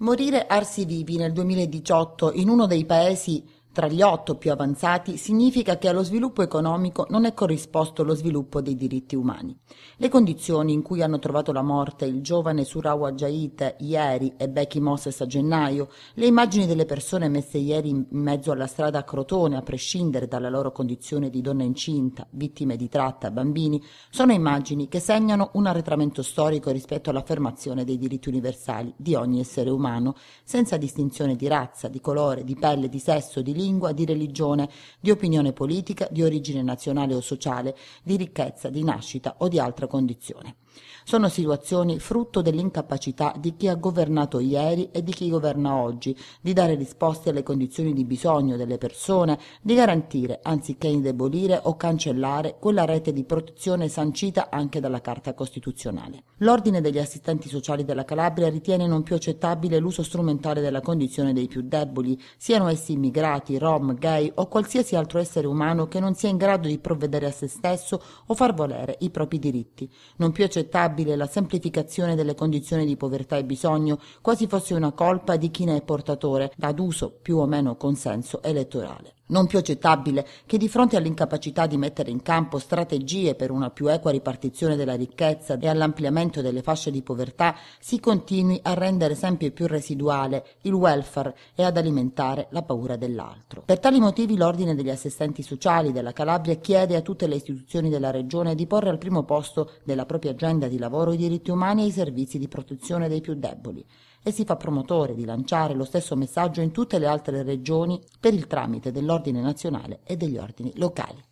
Morire Arsi Vivi nel 2018 in uno dei paesi tra gli otto più avanzati significa che allo sviluppo economico non è corrisposto lo sviluppo dei diritti umani. Le condizioni in cui hanno trovato la morte il giovane Surawa Jaid ieri e Becky Moses a gennaio, le immagini delle persone messe ieri in mezzo alla strada a Crotone, a prescindere dalla loro condizione di donna incinta, vittime di tratta, bambini, sono immagini che segnano un arretramento storico rispetto all'affermazione dei diritti universali di ogni essere umano, senza distinzione di razza, di colore, di pelle, di sesso, di lingua, lingua, di religione, di opinione politica, di origine nazionale o sociale, di ricchezza, di nascita o di altra condizione. Sono situazioni frutto dell'incapacità di chi ha governato ieri e di chi governa oggi, di dare risposte alle condizioni di bisogno delle persone, di garantire, anziché indebolire o cancellare, quella rete di protezione sancita anche dalla Carta Costituzionale. L'Ordine degli assistenti sociali della Calabria ritiene non più accettabile l'uso strumentale della condizione dei più deboli, siano essi immigrati, rom, gay o qualsiasi altro essere umano che non sia in grado di provvedere a se stesso o far volere i propri diritti. Non più accettabile inaccettabile la semplificazione delle condizioni di povertà e bisogno, quasi fosse una colpa di chi ne è portatore, da ad uso più o meno consenso elettorale. Non più accettabile che di fronte all'incapacità di mettere in campo strategie per una più equa ripartizione della ricchezza e all'ampliamento delle fasce di povertà si continui a rendere sempre più residuale il welfare e ad alimentare la paura dell'altro. Per tali motivi l'Ordine degli assistenti sociali della Calabria chiede a tutte le istituzioni della regione di porre al primo posto della propria agenda di lavoro i diritti umani e i servizi di protezione dei più deboli e si fa promotore di lanciare lo stesso messaggio in tutte le altre regioni per il tramite dell'ordine dell'ordine nazionale e degli ordini locali.